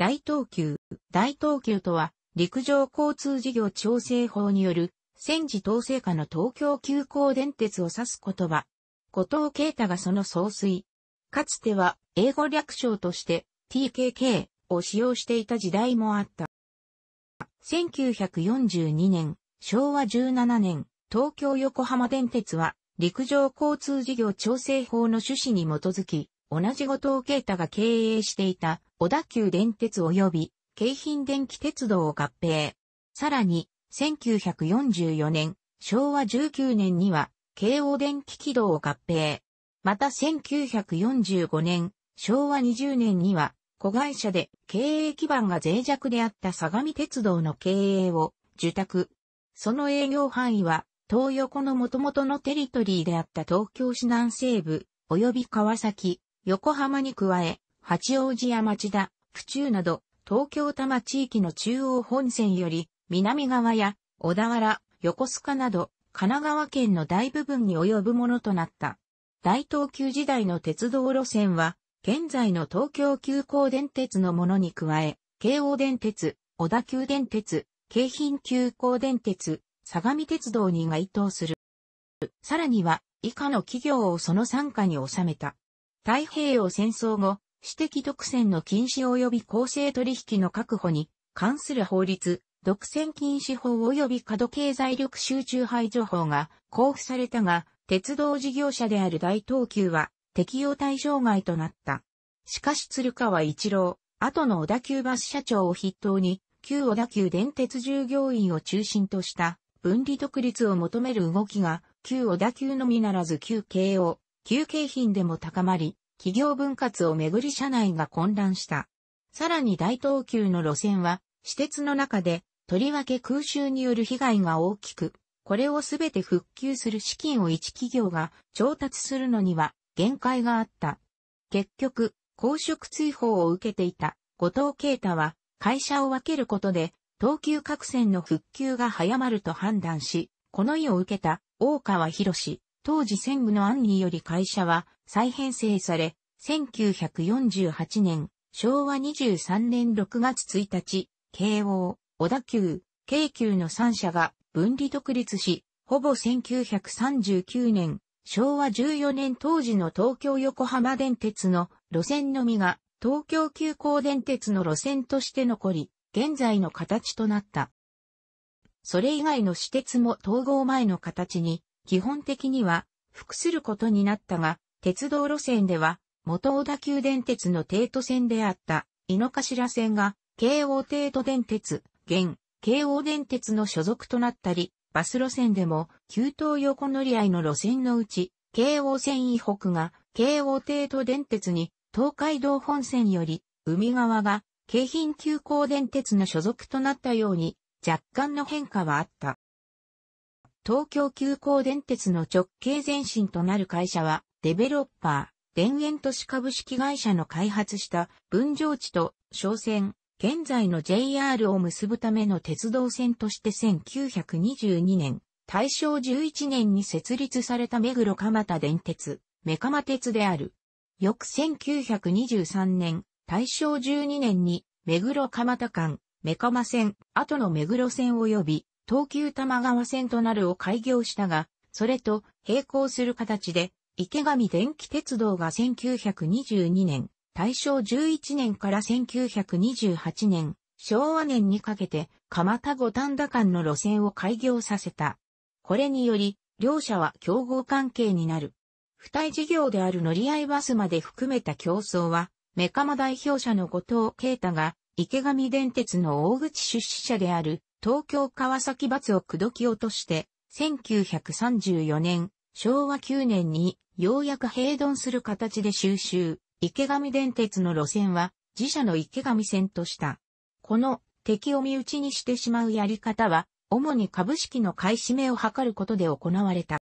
大東急。大東急とは、陸上交通事業調整法による、戦時統制下の東京急行電鉄を指す言葉。後藤啓太がその総帥。かつては、英語略称として、TKK を使用していた時代もあった。1942年、昭和17年、東京横浜電鉄は、陸上交通事業調整法の趣旨に基づき、同じ後藤啓太が経営していた小田急電鉄及び京浜電気鉄道を合併。さらに、1944年、昭和19年には、京王電気軌道を合併。また1945年、昭和20年には、子会社で経営基盤が脆弱であった相模鉄道の経営を受託。その営業範囲は、東横の元々のテリトリーであった東京市南西部、及び川崎、横浜に加え、八王子や町田、府中など、東京多摩地域の中央本線より、南側や、小田原、横須賀など、神奈川県の大部分に及ぶものとなった。大東急時代の鉄道路線は、現在の東京急行電鉄のものに加え、京王電鉄、小田急電鉄、京浜急行電鉄、相模鉄道に該当する。さらには、以下の企業をその傘下に収めた。太平洋戦争後、私的独占の禁止及び公正取引の確保に関する法律、独占禁止法及び過度経済力集中排除法が交付されたが、鉄道事業者である大東急は適用対象外となった。しかし鶴川一郎、後の小田急バス社長を筆頭に、旧小田急電鉄従業員を中心とした分離独立を求める動きが、旧小田急のみならず旧京王、旧京品でも高まり、企業分割をめぐり社内が混乱した。さらに大東急の路線は、私鉄の中で、とりわけ空襲による被害が大きく、これをすべて復旧する資金を一企業が調達するのには限界があった。結局、公職追放を受けていた後藤啓太は会社を分けることで東急各線の復旧が早まると判断し、この意を受けた大川博士、当時専務の案により会社は再編成され、1948年、昭和23年6月1日、慶応、小田急、京急の3社が分離独立し、ほぼ1939年、昭和14年当時の東京横浜電鉄の路線のみが東京急行電鉄の路線として残り、現在の形となった。それ以外の私鉄も統合前の形に基本的には複することになったが、鉄道路線では、元小田急電鉄の帝都線であった井の頭線が、京王帝都電鉄、現、京王電鉄の所属となったり、バス路線でも、旧東横乗り合いの路線のうち、京王線以北が、京王帝都電鉄に、東海道本線より、海側が、京浜急行電鉄の所属となったように、若干の変化はあった。東京急行電鉄の直系前身となる会社は、デベロッパー、田園都市株式会社の開発した分譲地と商船、現在の JR を結ぶための鉄道線として1922年、大正11年に設立された目黒蒲田電鉄、目蒲鉄である。翌1923年、大正12年に目黒蒲田間、目蒲線、後の目黒線及び東急多摩川線となるを開業したが、それと並行する形で、池上電気鉄道が1922年、大正11年から1928年、昭和年にかけて、蒲田五反田間の路線を開業させた。これにより、両社は競合関係になる。付帯事業である乗り合いバスまで含めた競争は、メカマ代表者の後藤啓太が池上電鉄の大口出資者である東京川崎バを口説き落として、1934年、昭和9年にようやく平丼する形で収集、池上電鉄の路線は自社の池上線とした。この敵を身内にしてしまうやり方は、主に株式の買い占めを図ることで行われた。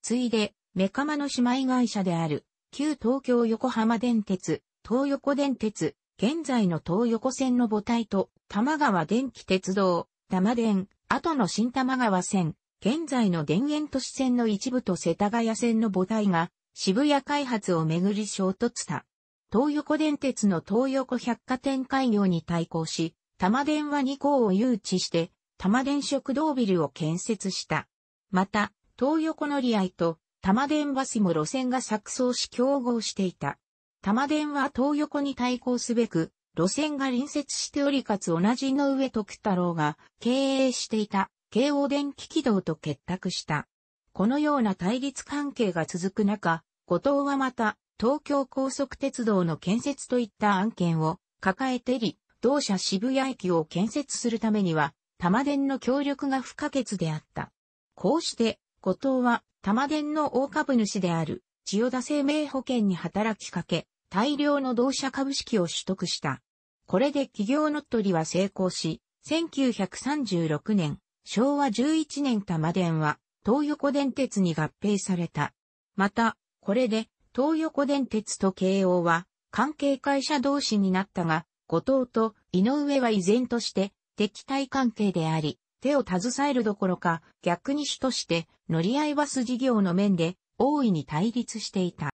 ついで、メカマの姉妹会社である、旧東京横浜電鉄、東横電鉄、現在の東横線の母体と、玉川電気鉄道、玉電、後の新玉川線、現在の田園都市線の一部と世田谷線の母体が、渋谷開発をめぐり衝突した。東横電鉄の東横百貨店開業に対抗し、玉電は2校を誘致して、玉電食堂ビルを建設した。また、東横乗り合いと玉電バスも路線が錯綜し競合していた。玉電は東横に対抗すべく、路線が隣接しておりかつ同じの上徳太郎が経営していた京王電気軌道と結託した。このような対立関係が続く中、後藤はまた東京高速鉄道の建設といった案件を抱えてり、同社渋谷駅を建設するためには、玉電の協力が不可欠であった。こうして、後藤は玉電の大株主である千代田生命保険に働きかけ、大量の同社株式を取得した。これで企業乗っ取りは成功し、1936年、昭和11年玉電は東横電鉄に合併された。また、これで東横電鉄と慶応は関係会社同士になったが、後藤と井上は依然として敵対関係であり、手を携えるどころか逆に主として乗り合いバス事業の面で大いに対立していた。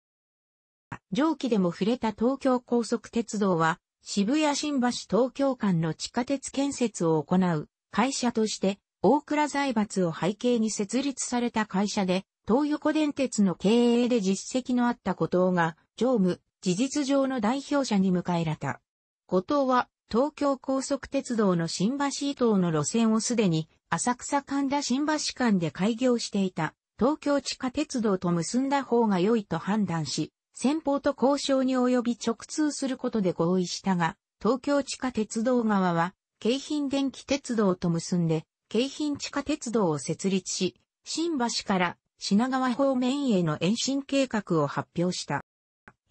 上記でも触れた東京高速鉄道は、渋谷新橋東京間の地下鉄建設を行う会社として、大倉財閥を背景に設立された会社で、東横電鉄の経営で実績のあった後藤が、常務、事実上の代表者に迎えられた。後藤は、東京高速鉄道の新橋伊東の路線をすでに、浅草神田新橋間で開業していた、東京地下鉄道と結んだ方が良いと判断し、先方と交渉に及び直通することで合意したが、東京地下鉄道側は、京浜電気鉄道と結んで、京浜地下鉄道を設立し、新橋から品川方面への延伸計画を発表した。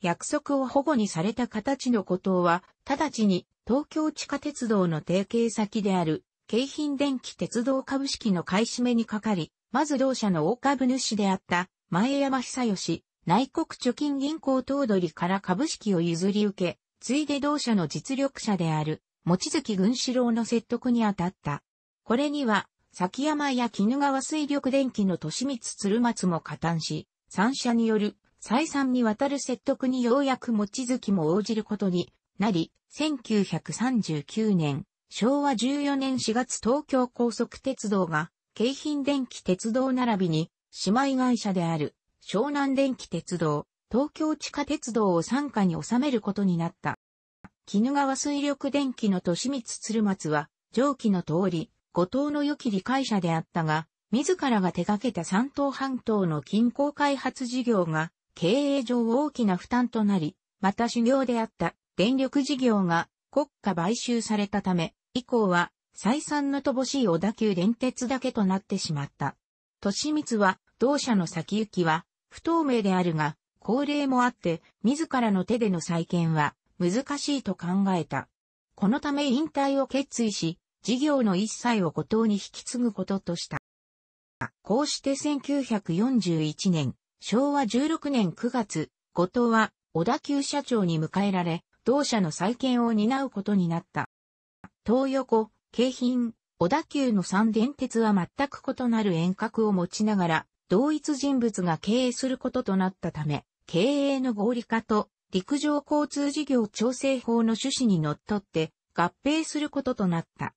約束を保護にされた形のことは、直ちに東京地下鉄道の提携先である、京浜電気鉄道株式の買い占めにかかり、まず同社の大株主であった前山久義、内国貯金銀行頭取から株式を譲り受け、ついで同社の実力者である、持月軍四郎の説得に当たった。これには、崎山や絹川水力電機の利光鶴松も加担し、三社による再三にわたる説得にようやく持月も応じることになり、1939年、昭和14年4月東京高速鉄道が、京浜電気鉄道並びに、姉妹会社である湘南電気鉄道、東京地下鉄道を傘下に収めることになった。絹川水力電気の利光鶴松は、上記の通り、後藤の良き理解者であったが、自らが手掛けた三島半島の近郊開発事業が、経営上大きな負担となり、また修行であった電力事業が国家買収されたため、以降は再三の乏しい小田急電鉄だけとなってしまった。利光は、同社の先行きは、不透明であるが、高齢もあって、自らの手での再建は難しいと考えた。このため引退を決意し、事業の一切を後藤に引き継ぐこととした。こうして1941年、昭和16年9月、後藤は小田急社長に迎えられ、同社の再建を担うことになった。東横、京浜、小田急の三電鉄は全く異なる遠隔を持ちながら、同一人物が経営することとなったため、経営の合理化と陸上交通事業調整法の趣旨にのっとって合併することとなった。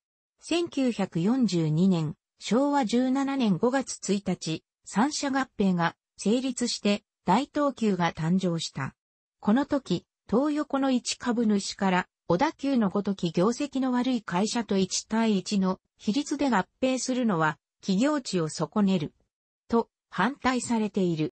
1942年、昭和17年5月1日、三社合併が成立して大東急が誕生した。この時、東横の一株主から小田急のごとき業績の悪い会社と一対一の比率で合併するのは企業地を損ねる。反対されている。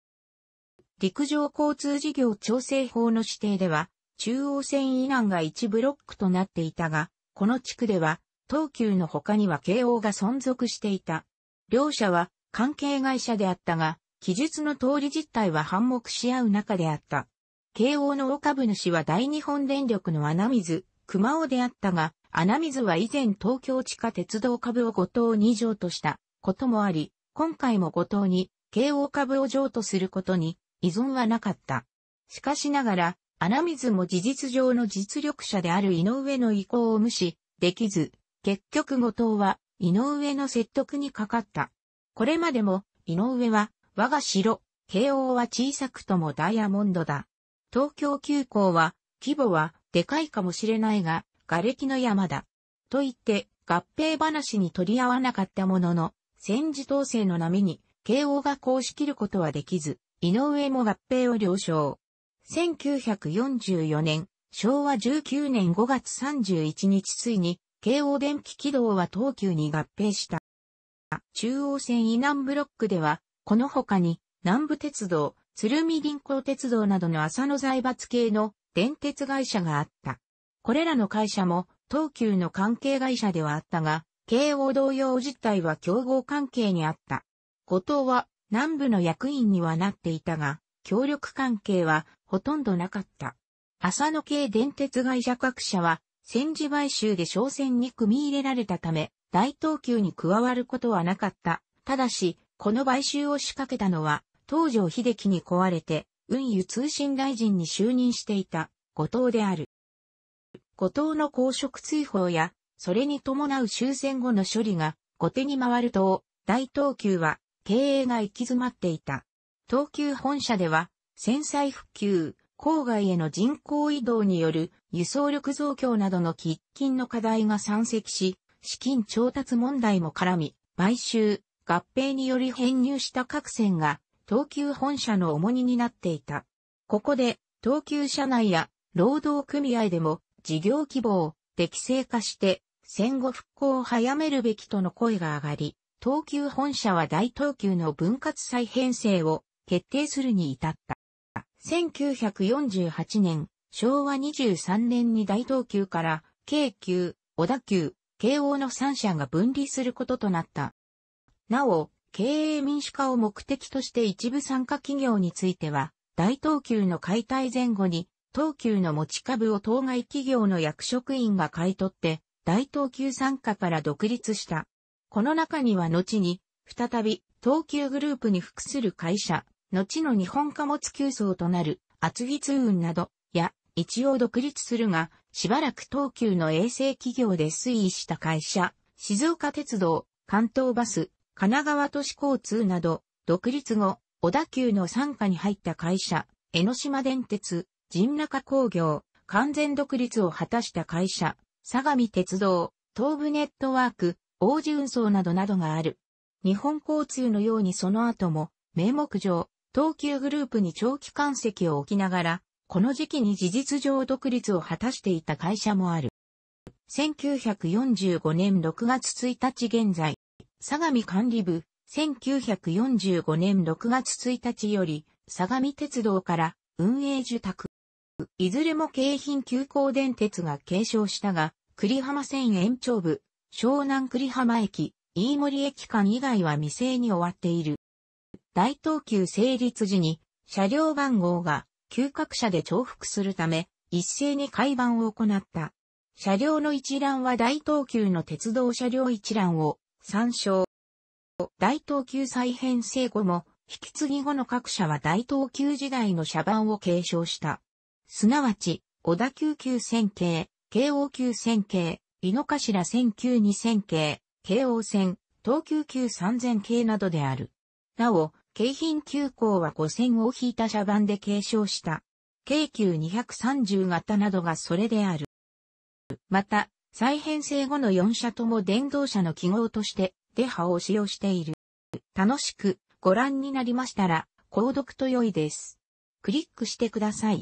陸上交通事業調整法の指定では、中央線以南が1ブロックとなっていたが、この地区では、東急の他には京王が存続していた。両者は関係会社であったが、記述の通り実態は反目し合う中であった。京王の大株主は大日本電力の穴水、熊尾であったが、穴水は以前東京地下鉄道株を後藤二条としたこともあり、今回も後藤に慶応株を譲渡することに依存はなかった。しかしながら、穴水も事実上の実力者である井上の意向を無視できず、結局後藤は井上の説得にかかった。これまでも井上は我が城、慶応は小さくともダイヤモンドだ。東京急行は規模はでかいかもしれないが、瓦礫の山だ。と言って合併話に取り合わなかったものの、戦時統制の波に慶応がこうしきることはできず、井上も合併を了承。1944年、昭和19年5月31日ついに、京王電気軌道は東急に合併した。中央線以南ブロックでは、この他に、南部鉄道、鶴見銀行鉄道などの浅野財閥系の電鉄会社があった。これらの会社も、東急の関係会社ではあったが、京王同様実態は競合関係にあった。後藤は南部の役員にはなっていたが、協力関係はほとんどなかった。浅野系電鉄会社各社は戦時買収で商船に組み入れられたため、大東急に加わることはなかった。ただし、この買収を仕掛けたのは、東条秀樹に壊れて、運輸通信大臣に就任していた、後藤である。後藤の公職追放や、それに伴う終戦後の処理が、後手に回ると、大東急は経営が行き詰まっていた。東急本社では、戦災復旧、郊外への人口移動による輸送力増強などの喫緊の課題が山積し、資金調達問題も絡み、買収、合併により編入した各線が東急本社の重荷になっていた。ここで東急社内や労働組合でも事業規模を適正化して戦後復興を早めるべきとの声が上がり、東急本社は大東急の分割再編成を決定するに至った。1948年、昭和23年に大東急から京急、小田急、慶応の3社が分離することとなった。なお、経営民主化を目的として一部参加企業については、大東急の解体前後に、東急の持ち株を当該企業の役職員が買い取って、大東急参加から独立した。この中には後に、再び、東急グループに服する会社、後の日本貨物急送となる、厚木通運など、や、一応独立するが、しばらく東急の衛星企業で推移した会社、静岡鉄道、関東バス、神奈川都市交通など、独立後、小田急の傘下に入った会社、江ノ島電鉄、神中工業、完全独立を果たした会社、相模鉄道、東武ネットワーク、王子運送などなどがある。日本交通のようにその後も、名目上、東急グループに長期間席を置きながら、この時期に事実上独立を果たしていた会社もある。1945年6月1日現在、相模管理部、1945年6月1日より、相模鉄道から運営受託。いずれも京浜急行電鉄が継承したが、栗浜線延長部、湘南栗浜駅、飯森駅間以外は未成に終わっている。大東急成立時に車両番号が急各車で重複するため一斉に改番を行った。車両の一覧は大東急の鉄道車両一覧を参照。大東急再編成後も引き継ぎ後の各社は大東急時代の車番を継承した。すなわち、小田急急線形、京王急線形、井の頭線級2000系、京王線、東急級3000系などである。なお、京浜急行は5000を引いた車番で継承した。京急230型などがそれである。また、再編成後の4社とも電動車の記号として、デハを使用している。楽しくご覧になりましたら、購読と良いです。クリックしてください。